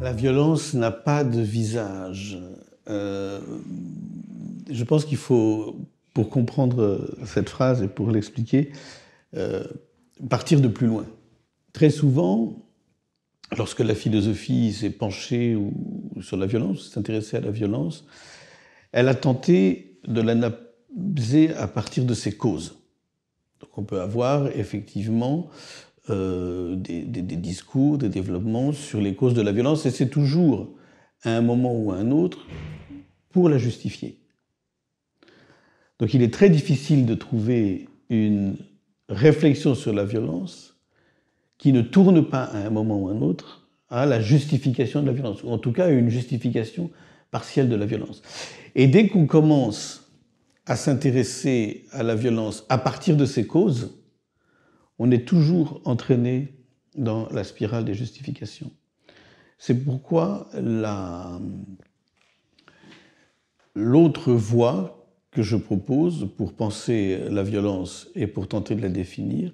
La violence n'a pas de visage. Euh, je pense qu'il faut, pour comprendre cette phrase et pour l'expliquer, euh, partir de plus loin. Très souvent, lorsque la philosophie s'est penchée sur la violence, s'est intéressée à la violence, elle a tenté de l'analyser à partir de ses causes. Donc on peut avoir effectivement euh, des, des, discours, des développements sur les causes de la violence, et c'est toujours, à un moment ou à un autre, pour la justifier. Donc il est très difficile de trouver une réflexion sur la violence qui ne tourne pas à un moment ou à un autre à la justification de la violence, ou en tout cas à une justification partielle de la violence. Et dès qu'on commence à s'intéresser à la violence à partir de ses causes, on est toujours entraîné dans la spirale des justifications. C'est pourquoi l'autre voie que je propose pour penser la violence et pour tenter de la définir,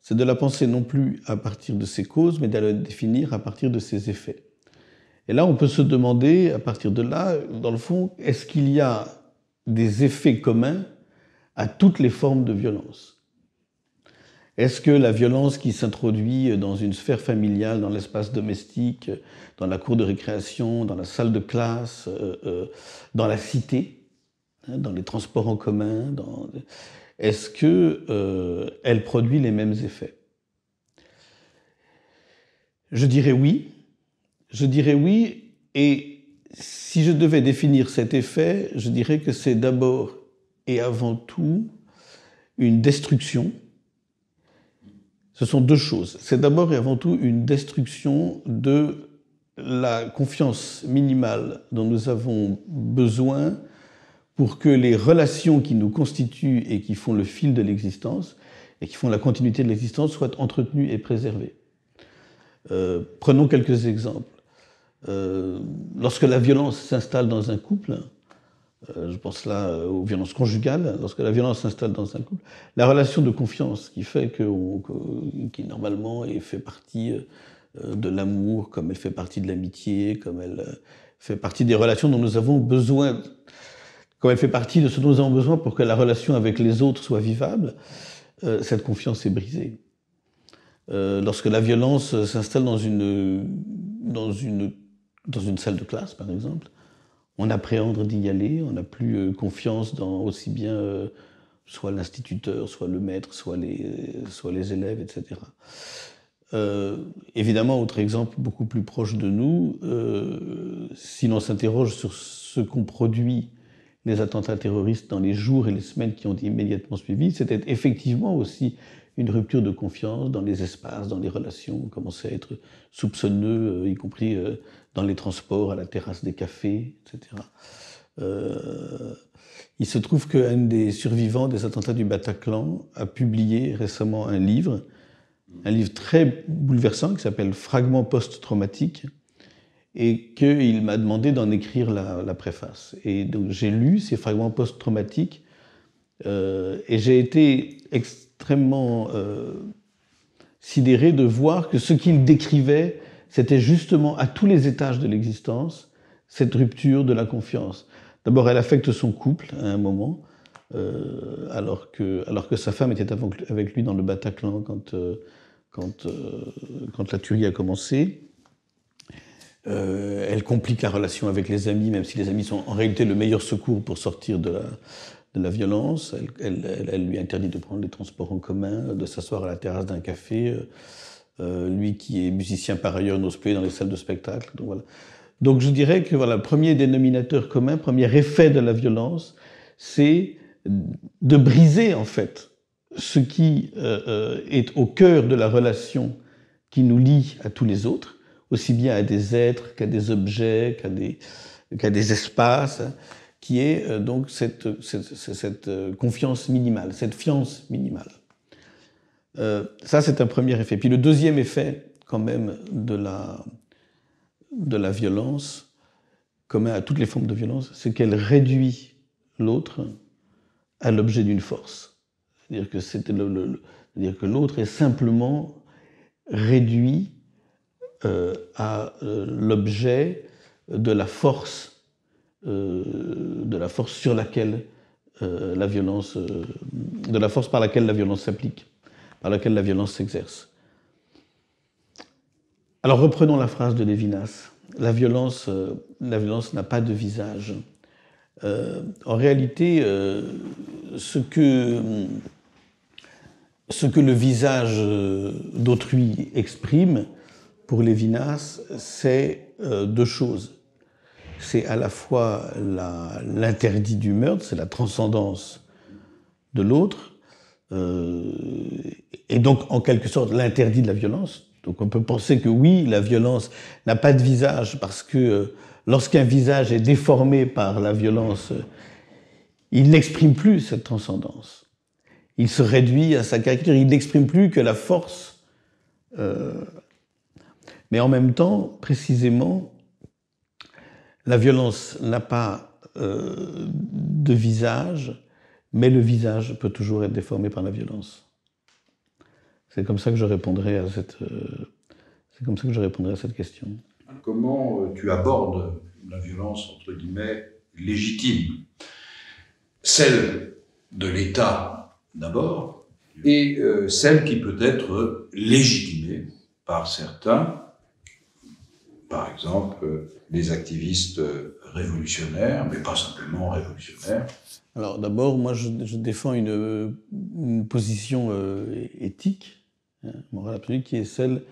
c'est de la penser non plus à partir de ses causes, mais de la définir à partir de ses effets. Et là, on peut se demander, à partir de là, dans le fond, est-ce qu'il y a des effets communs à toutes les formes de violence est-ce que la violence qui s'introduit dans une sphère familiale, dans l'espace domestique, dans la cour de récréation, dans la salle de classe, euh, euh, dans la cité, hein, dans les transports en commun, est-ce que euh, elle produit les mêmes effets Je dirais oui. Je dirais oui. Et si je devais définir cet effet, je dirais que c'est d'abord et avant tout une destruction ce sont deux choses. C'est d'abord et avant tout une destruction de la confiance minimale dont nous avons besoin pour que les relations qui nous constituent et qui font le fil de l'existence et qui font la continuité de l'existence soient entretenues et préservées. Euh, prenons quelques exemples. Euh, lorsque la violence s'installe dans un couple, euh, je pense là euh, aux violences conjugales, lorsque la violence s'installe dans un couple, la relation de confiance qui fait que, qui normalement elle fait partie euh, de l'amour, comme elle fait partie de l'amitié, comme elle fait partie des relations dont nous avons besoin, comme elle fait partie de ce dont nous avons besoin pour que la relation avec les autres soit vivable, cette confiance est brisée. Lorsque la violence s'installe dans une, dans, une, dans une salle de classe, par exemple, on appréhende d'y aller, on n'a plus euh, confiance dans aussi bien euh, soit l'instituteur, soit le maître, soit les, euh, élèves, etc. évidemment, autre exemple beaucoup plus proche de nous, si l'on s'interroge sur ce qu'ont produit les attentats terroristes dans les jours et les semaines qui ont immédiatement suivi, c'était effectivement aussi une rupture de confiance dans les espaces, dans les relations. On commençait à être soupçonneux, euh, y compris euh, dans les transports, à la terrasse des cafés, etc. Euh, il se trouve qu'un des survivants des attentats du Bataclan a publié récemment un livre, un livre très bouleversant qui s'appelle Fragments post-traumatiques, et qu'il m'a demandé d'en écrire la, la préface. Et donc j'ai lu ces fragments post-traumatiques euh, et j'ai été extrêmement euh, sidéré de voir que ce qu'il décrivait, c'était justement à tous les étages de l'existence, cette rupture de la confiance. D'abord, elle affecte son couple à un moment, euh, alors, que, alors que sa femme était avec lui dans le Bataclan quand, quand, quand la tuerie a commencé. elle complique la relation avec les amis, même si les amis sont en réalité le meilleur secours pour sortir de la, la violence. Elle, lui interdit de prendre les transports en commun, de s'asseoir à la terrasse d'un café. Euh, euh, lui qui est musicien par ailleurs n'ose plus dans les salles de spectacle. Donc, voilà. Donc je dirais que voilà, premier dénominateur commun, premier effet de la violence, c'est de briser en fait ce qui euh, est au cœur de la relation qui nous lie à tous les autres, aussi bien à des êtres qu'à des objets, qu'à des, des espaces qui est euh, donc cette, cette, euh, confiance minimale, cette fiance minimale. Euh, ça, c'est un premier effet. Puis le deuxième effet, quand même, de la, de la violence, commun à toutes les formes de violence, c'est qu'elle réduit l'autre à l'objet d'une force. C'est-à-dire que, le, que l'autre est simplement réduit à l'objet de la force euh, de la force sur laquelle euh, la violence, euh, de la force par laquelle la violence s'applique, par laquelle la violence s'exerce. Alors reprenons la phrase de Lévinas. La violence, la violence n'a pas de visage. en réalité, ce, que, ce que le visage d'autrui exprime, pour Lévinas, c'est deux choses c'est à la fois l'interdit du meurtre, c'est la transcendance de l'autre, euh, et donc en quelque sorte l'interdit de la violence. Donc on peut penser que oui, la violence n'a pas de visage parce que euh, lorsqu'un visage est déformé par la violence, euh, il n'exprime plus cette transcendance. Il se réduit à sa caricature, il n'exprime plus que la force. mais en même temps, précisément, la violence n'a pas euh, de visage, mais le visage peut toujours être déformé par la violence. C'est comme ça que je répondrai à cette, euh, c'est comme ça que je répondrai à cette question. Comment euh, tu abordes la violence, entre guillemets, légitime Celle de l'État d'abord, et celle qui peut être légitimée par certains exemple, euh, les activistes euh, révolutionnaires, mais pas simplement révolutionnaires Alors d'abord, moi je, défends une, position euh, éthique, hein, morale absolue, qui est celle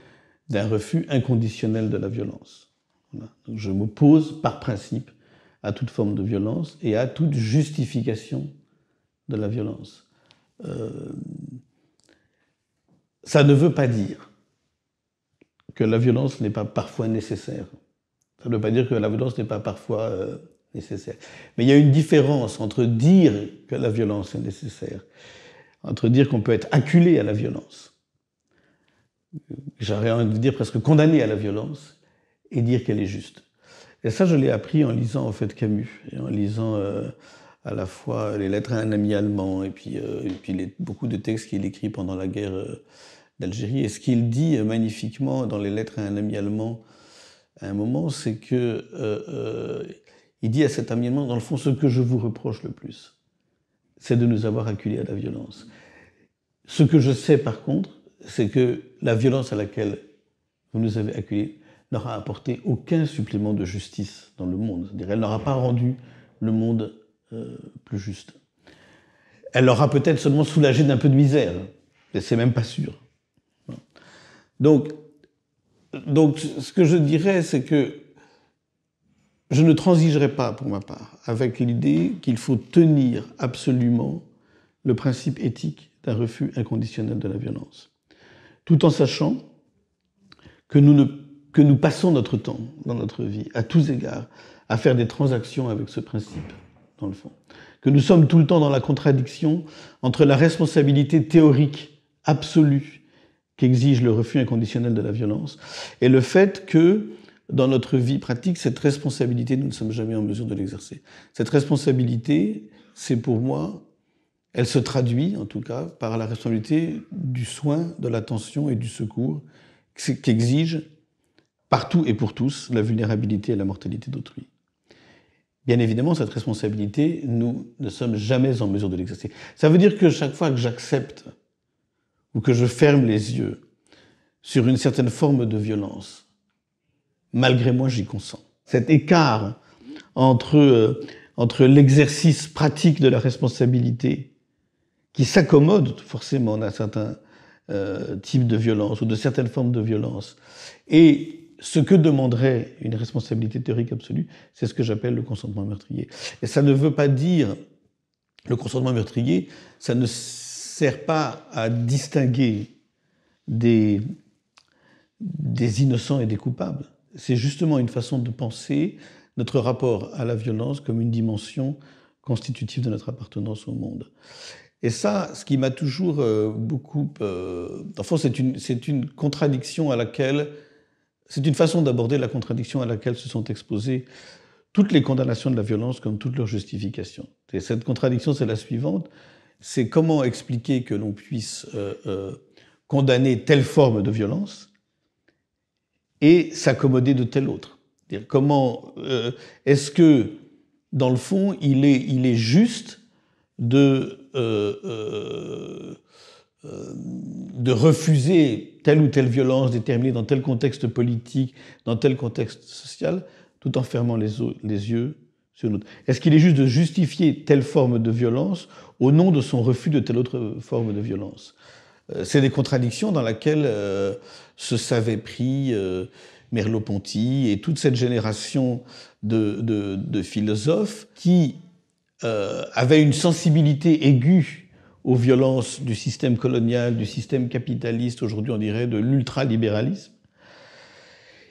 d'un refus inconditionnel de la violence. Donc, je m'oppose par principe à toute forme de violence et à toute justification de la violence. ça ne veut pas dire que la violence n'est pas parfois nécessaire. Ça ne veut pas dire que la violence n'est pas parfois euh, nécessaire. Mais il y a une différence entre dire que la violence est nécessaire, entre dire qu'on peut être acculé à la violence, j'aurais envie de dire presque condamné à la violence, et dire qu'elle est juste. Et ça, je l'ai appris en lisant en fait Camus, et en lisant euh, à la fois les lettres à un ami allemand, et puis, euh, et puis les, beaucoup de textes qu'il écrit pendant la guerre et ce qu'il dit magnifiquement dans les lettres à un ami allemand à un moment, c'est que euh, euh, il dit à cet ami allemand, dans le fond, ce que je vous reproche le plus, c'est de nous avoir acculé à la violence. Ce que je sais par contre, c'est que la violence à laquelle vous nous avez acculés n'aura apporté aucun supplément de justice dans le monde. C'est-à-dire, elle n'aura pas rendu le monde euh, plus juste. Elle l'aura peut-être seulement soulagé d'un peu de misère, mais c'est même pas sûr. Donc, donc ce que je dirais, c'est que je ne transigerai pas, pour ma part, avec l'idée qu'il faut tenir absolument le principe éthique d'un refus inconditionnel de la violence, tout en sachant que nous, que nous passons notre temps dans notre vie, à tous égards, à faire des transactions avec ce principe, dans le fond. Que nous sommes tout le temps dans la contradiction entre la responsabilité théorique absolue qui exige le refus inconditionnel de la violence, et le fait que dans notre vie pratique, cette responsabilité, nous ne sommes jamais en mesure de l'exercer. Cette responsabilité, c'est pour moi, elle se traduit en tout cas par la responsabilité du soin, de l'attention et du secours qu'exige partout et pour tous la vulnérabilité et la mortalité d'autrui. Bien évidemment, cette responsabilité, nous ne sommes jamais en mesure de l'exercer. Ça veut dire que chaque fois que j'accepte ou que je ferme les yeux sur une certaine forme de violence, malgré moi j'y consens. Cet écart entre, euh, entre l'exercice pratique de la responsabilité, qui s'accommode forcément d'un certain types euh, type de violence ou de certaines formes de violence, et ce que demanderait une responsabilité théorique absolue, c'est ce que j'appelle le consentement meurtrier. Et ça ne veut pas dire le consentement meurtrier, ça ne sert pas à distinguer des, des innocents et des coupables. C'est justement une façon de penser notre rapport à la violence comme une dimension constitutive de notre appartenance au monde. Et ça, ce qui m'a toujours euh, beaucoup... Euh, enfin, c'est une, une, contradiction à laquelle... C'est une façon d'aborder la contradiction à laquelle se sont exposées toutes les condamnations de la violence comme toutes leurs justifications. Et cette contradiction, c'est la suivante c'est comment expliquer que l'on puisse euh, euh, condamner telle forme de violence et s'accommoder de telle autre. Est comment euh, est-ce que, dans le fond, il est, juste de, refuser telle ou telle violence déterminée dans tel contexte politique, dans tel contexte social, tout en fermant les yeux est-ce qu'il est juste de justifier telle forme de violence au nom de son refus de telle autre forme de violence euh, C'est des contradictions dans lesquelles euh, se savait pris euh, Merleau-Ponty et toute cette génération de, philosophes qui avaient une sensibilité aiguë aux violences du système colonial, du système capitaliste, aujourd'hui on dirait de l'ultralibéralisme,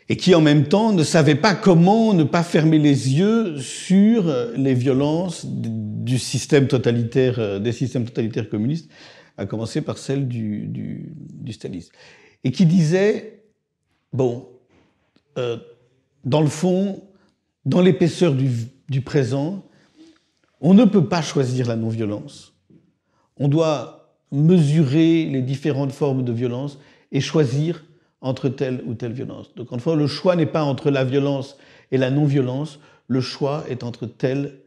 et qui en même temps ne savait pas comment ne pas fermer les yeux sur euh, les violences du système totalitaire, euh, des systèmes totalitaires communistes, à commencer par celle du, du, et qui disait, bon, euh, dans le fond, dans l'épaisseur du, du présent, on ne peut pas choisir la non-violence. On doit mesurer les différentes formes de violence et choisir entre telle ou telle violence. Donc, enfin, le choix n'est pas entre la violence et la non-violence, le choix est entre telle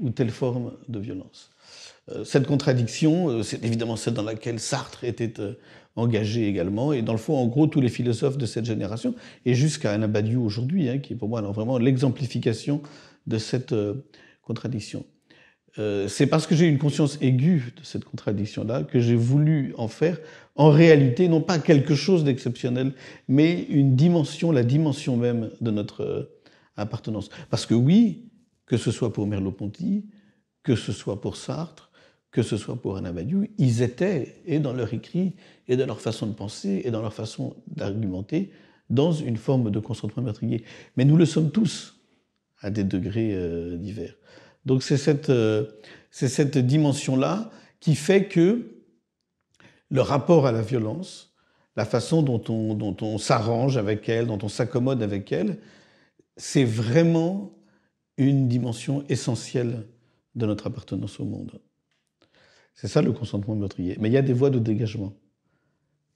ou telle forme de violence. Euh, cette contradiction, euh, c'est évidemment celle dans laquelle Sartre était euh, engagé également, et dans le fond, en gros, tous les philosophes de cette génération, et jusqu'à Anna Badiou aujourd'hui, hein, qui est pour moi vraiment l'exemplification de cette contradiction. Euh, c'est parce que j'ai une conscience aiguë de cette contradiction-là que j'ai voulu en faire, en réalité, non pas quelque chose d'exceptionnel, mais une dimension, la dimension même de notre euh, appartenance. Parce que oui, que ce soit pour Merleau-Ponty, que ce soit pour Sartre, que ce soit pour Badiou, ils étaient, et dans leur écrit, et dans leur façon de penser, et dans leur façon d'argumenter, dans une forme de consentement meurtrier. Mais nous le sommes tous, à des degrés euh, divers. Donc c'est cette, euh, cette dimension-là qui fait que le rapport à la violence, la façon dont on, dont on s'arrange avec elle, dont on s'accommode avec elle, c'est vraiment une dimension essentielle de notre appartenance au monde. C'est ça le consentement meurtrier. Mais il y a des voies de dégagement.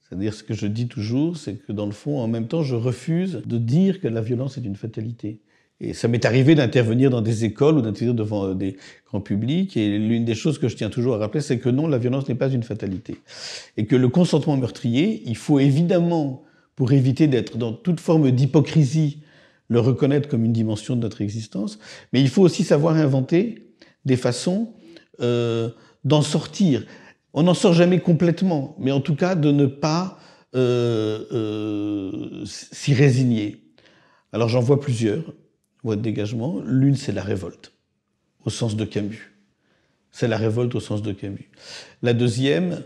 C'est-à-dire ce que je dis toujours, c'est que dans le fond, en même temps, je refuse de dire que la violence est une fatalité. Et ça m'est arrivé d'intervenir dans des écoles ou d'intervenir devant euh, des grands publics. Et l'une des choses que je tiens toujours à rappeler, c'est que non, la violence n'est pas une fatalité. Et que le consentement meurtrier, il faut évidemment, pour éviter d'être dans toute forme d'hypocrisie, le reconnaître comme une dimension de notre existence. Mais il faut aussi savoir inventer des façons euh, d'en sortir. On n'en sort jamais complètement, mais en tout cas de ne pas euh, euh, s'y résigner. Alors j'en vois plusieurs voies de dégagement. L'une, c'est la révolte, au sens de Camus. C'est la révolte au sens de Camus. La deuxième,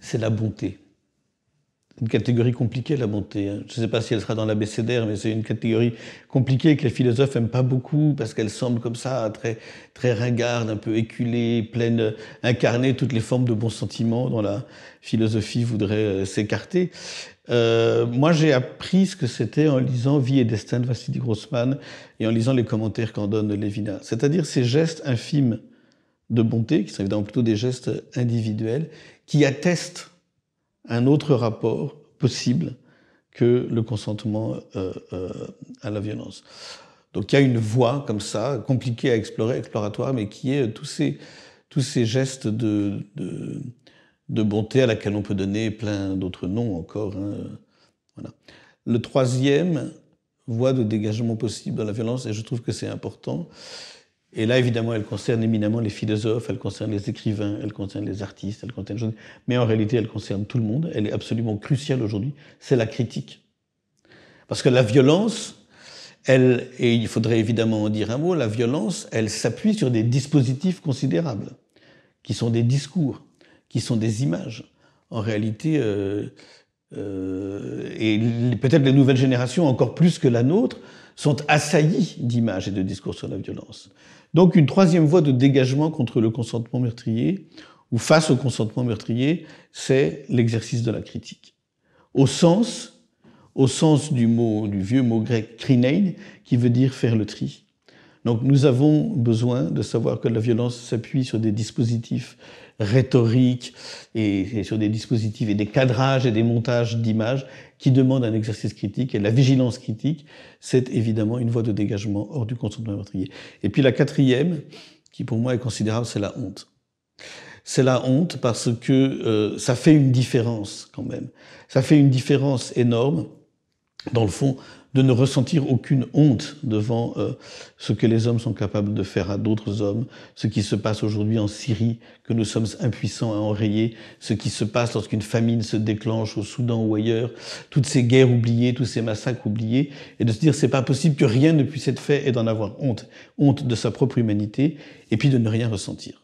c'est la bonté. Une catégorie compliquée, la bonté. Hein. Je ne sais pas si elle sera dans l'ABCDR, mais c'est une catégorie compliquée que les philosophes n'aiment pas beaucoup parce qu'elle semble comme ça, très, très ringarde, un peu éculée, pleine, incarnée. Toutes les formes de bons sentiments dont la philosophie voudrait euh, s'écarter. Euh, moi, j'ai appris ce que c'était en lisant Vie et Destin de Vassili Grossman et en lisant les commentaires qu'en donne Lévina. C'est-à-dire ces gestes infimes de bonté, qui sont évidemment plutôt des gestes individuels, qui attestent un autre rapport possible que le consentement euh, euh, à la violence. Donc il y a une voie comme ça, compliquée à explorer, exploratoire, mais qui est tous ces, tous ces gestes de de bonté à laquelle on peut donner plein d'autres noms encore. Hein. Voilà. Le troisième voie de dégagement possible dans la violence, et je trouve que c'est important, et là, évidemment, elle concerne éminemment les philosophes, elle concerne les écrivains, elle concerne les artistes, elle concerne... Mais en réalité, elle concerne tout le monde, elle est absolument cruciale aujourd'hui, c'est la critique. Parce que la violence, elle, et il faudrait évidemment en dire un mot, la violence, elle s'appuie sur des dispositifs considérables, qui sont des discours, qui sont des images. En réalité, euh, euh, et peut-être les nouvelles générations, encore plus que la nôtre, sont assaillies d'images et de discours sur la violence. Donc une troisième voie de dégagement contre le consentement meurtrier, ou face au consentement meurtrier, c'est l'exercice de la critique. Au sens, au sens du mot, du vieux mot grec krinein, qui veut dire faire le tri. Donc nous avons besoin de savoir que la violence s'appuie sur des dispositifs rhétorique et, sur des dispositifs et des cadrages et des montages d'images qui demandent un exercice critique. Et la vigilance critique, c'est évidemment une voie de dégagement hors du consentement meurtrier. Et puis la quatrième, qui pour moi est considérable, c'est la honte. C'est la honte parce que euh, ça fait une différence quand même. Ça fait une différence énorme, dans le fond, de ne ressentir aucune honte devant euh, ce que les hommes sont capables de faire à d'autres hommes, ce qui se passe aujourd'hui en Syrie, que nous sommes impuissants à enrayer, ce qui se passe lorsqu'une famine se déclenche au Soudan ou ailleurs, toutes ces guerres oubliées, tous ces massacres oubliés, et de se dire c'est pas possible que rien ne puisse être fait et d'en avoir honte, honte de sa propre humanité, et puis de ne rien ressentir.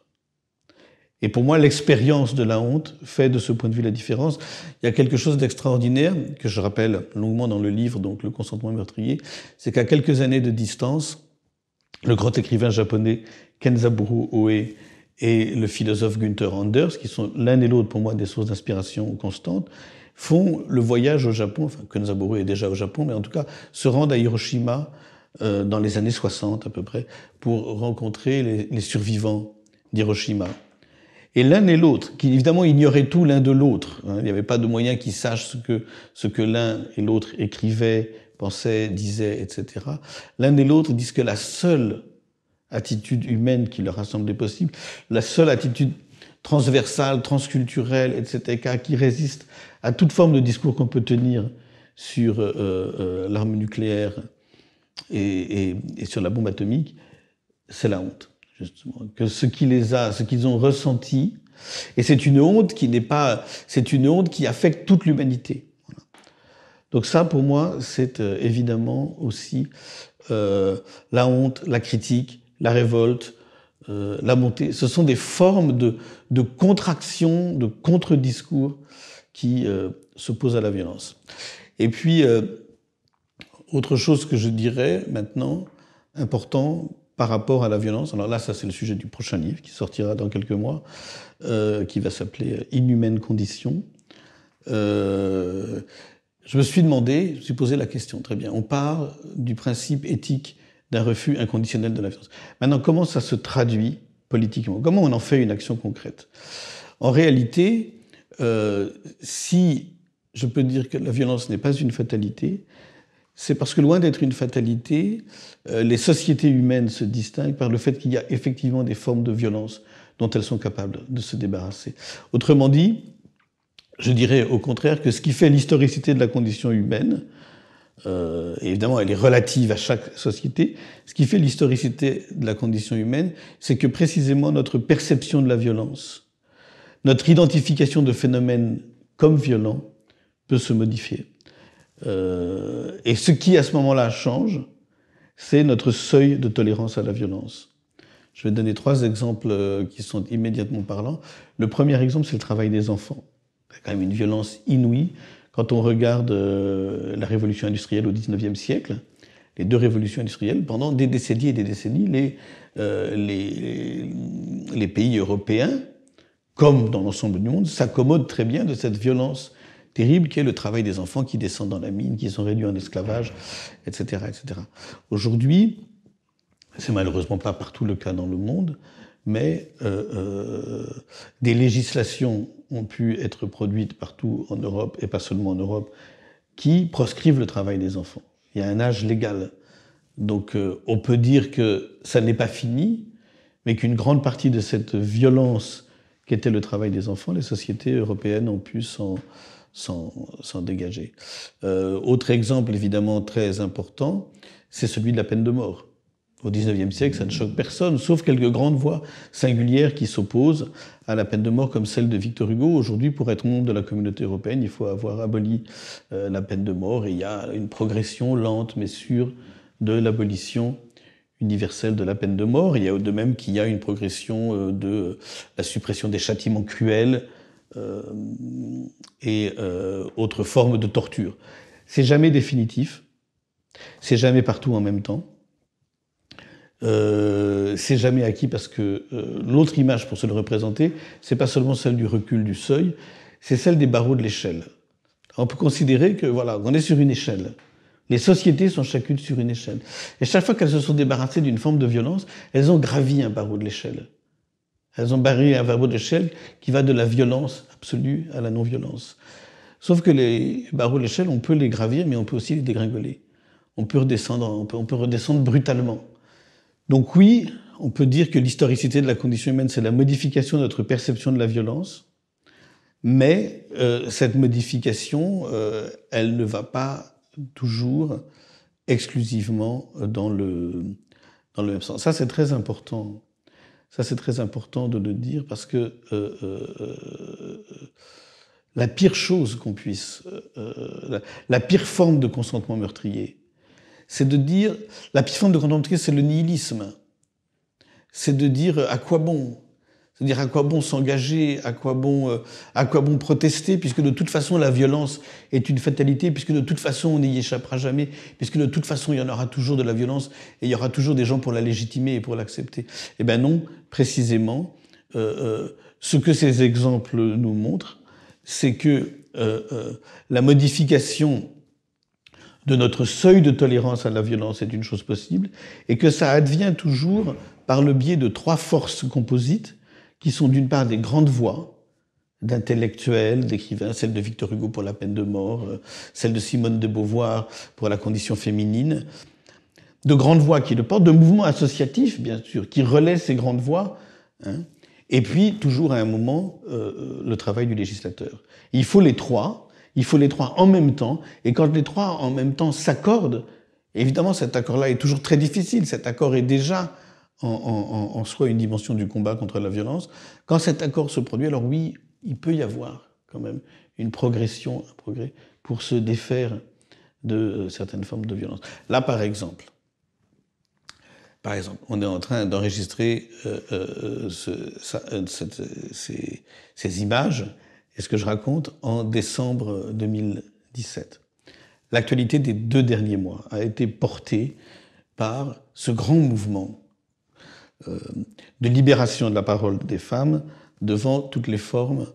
Et pour moi, l'expérience de la honte fait de ce point de vue la différence. Il y a quelque chose d'extraordinaire que je rappelle longuement dans le livre, donc Le consentement meurtrier, c'est qu'à quelques années de distance, le grand écrivain japonais Kenzaburo Oe et le philosophe Gunther Anders, qui sont l'un et l'autre pour moi des sources d'inspiration constantes, font le voyage au Japon, enfin Kenzaburo est déjà au Japon, mais en tout cas se rendent à Hiroshima euh, dans les années 60 à peu près pour rencontrer les, les survivants d'Hiroshima. Et l'un et l'autre, qui évidemment ignoraient tout l'un de l'autre, hein. il n'y avait pas de moyen qu'ils sachent ce que, ce que l'un et l'autre écrivaient, pensaient, disaient, etc. L'un et l'autre disent que la seule attitude humaine qui leur a semblé possible, la seule attitude transversale, transculturelle, etc., qui résiste à toute forme de discours qu'on peut tenir sur euh, euh, l'arme nucléaire et sur la bombe atomique, c'est la honte que ce qui les a, ce qu'ils ont ressenti. Et c'est une honte qui n'est pas, c'est une honte qui affecte toute l'humanité. Donc ça, pour moi, c'est euh, évidemment aussi euh, la honte, la critique, la révolte, euh, la montée. Ce sont des formes de, de contraction, de contre-discours qui s'opposent à la violence. Et puis, autre chose que je dirais maintenant, important par rapport à la violence. Alors là, ça c'est le sujet du prochain livre qui sortira dans quelques mois, euh, qui va s'appeler Inhumaines conditions. Euh, je me suis demandé, je me suis posé la question, très bien, on part du principe éthique d'un refus inconditionnel de la violence. Maintenant, comment ça se traduit politiquement Comment on en fait une action concrète En réalité, euh, si je peux dire que la violence n'est pas une fatalité, c'est parce que loin d'être une fatalité, euh, les sociétés humaines se distinguent par le fait qu'il y a effectivement des formes de violence dont elles sont capables de se débarrasser. Autrement dit, je dirais au contraire que ce qui fait l'historicité de la condition humaine, euh, évidemment elle est relative à chaque société, ce qui fait l'historicité de la condition humaine, c'est que précisément notre perception de la violence, notre identification de phénomènes comme violents peut se modifier. Euh, et ce qui, à ce moment-là, change, c'est notre seuil de tolérance à la violence. Je vais donner trois exemples euh, qui sont immédiatement parlants. Le premier exemple, c'est le travail des enfants. a quand même une violence inouïe. Quand on regarde euh, la révolution industrielle au XIXe siècle, les deux révolutions industrielles, pendant des décennies et des décennies, les pays européens, comme dans l'ensemble du monde, s'accommodent très bien de cette violence terrible qui est le travail des enfants qui descendent dans la mine, qui sont réduits en esclavage, etc. etc. Aujourd'hui, c'est malheureusement pas partout le cas dans le monde, mais euh, euh, des législations ont pu être produites partout en Europe, et pas seulement en Europe, qui proscrivent le travail des enfants. Il y a un âge légal. Donc euh, on peut dire que ça n'est pas fini, mais qu'une grande partie de cette violence qu'était le travail des enfants, les sociétés européennes ont pu s'en s'en dégager. Euh, autre exemple évidemment très important, c'est celui de la peine de mort. Au XIXe siècle, ça ne choque personne, sauf quelques grandes voix singulières qui s'opposent à la peine de mort comme celle de Victor Hugo. Aujourd'hui, pour être membre de la communauté européenne, il faut avoir aboli euh, la peine de mort et il y a une progression lente mais sûre de l'abolition universelle de la peine de mort. Il y a de même qu'il y a une progression euh, de euh, la suppression des châtiments cruels, euh, et euh, autres formes de torture. C'est jamais définitif, c'est jamais partout en même temps. Euh, c'est jamais acquis parce que euh, l'autre image pour se le représenter, c'est pas seulement celle du recul du seuil, c'est celle des barreaux de l'échelle. On peut considérer que voilà, on est sur une échelle. Les sociétés sont chacune sur une échelle. Et chaque fois qu'elles se sont débarrassées d'une forme de violence, elles ont gravi un barreau de l'échelle. Elles ont barré un barreau d'échelle qui va de la violence absolue à la non-violence. Sauf que les barreaux d'échelle, on peut les gravir, mais on peut aussi les dégringoler. On peut redescendre, on peut, redescendre brutalement. Donc oui, on peut dire que l'historicité de la condition humaine, c'est la modification de notre perception de la violence, mais euh, cette modification, euh, elle ne va pas toujours exclusivement dans le, dans le même sens. Ça, c'est très important. Ça, c'est très important de le dire parce que euh, euh, euh, la pire chose qu'on puisse, la, pire forme de consentement meurtrier, c'est de dire, la pire forme de consentement meurtrier, c'est le nihilisme. C'est de dire à quoi bon à dire à quoi bon s'engager, à quoi bon, euh, à quoi bon protester, puisque de toute façon la violence est une fatalité, puisque de toute façon on n'y échappera jamais, puisque de toute façon il y en aura toujours de la violence et il y aura toujours des gens pour la légitimer et pour l'accepter. Eh bien non, précisément, euh, euh, ce que ces exemples nous montrent, c'est que euh, la modification de notre seuil de tolérance à la violence est une chose possible, et que ça advient toujours par le biais de trois forces composites qui sont d'une part des grandes voix d'intellectuels, d'écrivains, celle de Victor Hugo pour la peine de mort, euh, celle de Simone de Beauvoir pour la condition féminine, de grandes voix qui le portent, de mouvements associatifs, bien sûr, qui relaient ces grandes voix, hein. et puis toujours à un moment, euh, euh, le travail du législateur. Il faut les trois, il faut les trois en même temps, et quand les trois en même temps s'accordent, évidemment cet accord-là est toujours très difficile, cet accord est déjà en, soi une dimension du combat contre la violence. Quand cet accord se produit, alors oui, il peut y avoir quand même une progression, un progrès pour se défaire de euh, certaines formes de violence. Là, par exemple, par exemple, on est en train d'enregistrer euh, euh, ces, ces, images et ce que je raconte en décembre 2017. L'actualité des deux derniers mois a été portée par ce grand mouvement euh, de libération de la parole des femmes devant toutes les formes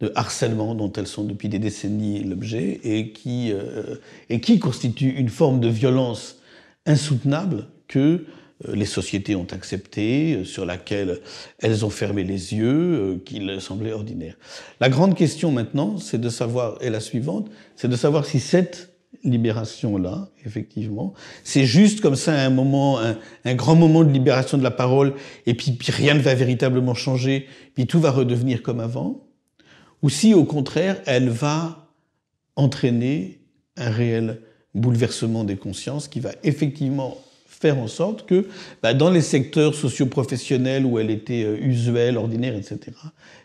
de harcèlement dont elles sont depuis des décennies l'objet et qui, euh, et qui constitue une forme de violence insoutenable que euh, les sociétés ont acceptée, euh, sur laquelle elles ont fermé les yeux, qu'il semblait ordinaire. La grande question maintenant, c'est de savoir, et la suivante, c'est de savoir si cette libération-là, effectivement. C'est juste comme ça un moment, un, grand moment de libération de la parole, et puis, puis, rien ne va véritablement changer, puis tout va redevenir comme avant. Ou si, au contraire, elle va entraîner un réel bouleversement des consciences qui va effectivement faire en sorte que bah, dans les secteurs socio-professionnels où elle était euh, usuelle, ordinaire, etc.,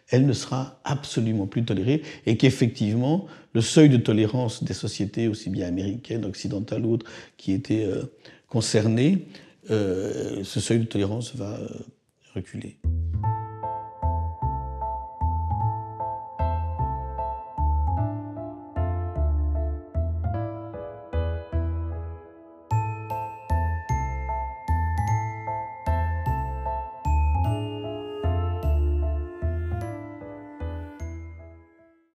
elle ne sera absolument plus tolérée et qu'effectivement, le seuil de tolérance des sociétés, aussi bien américaines, occidentales ou autres, qui étaient euh, concernées, euh, ce seuil de tolérance va reculer.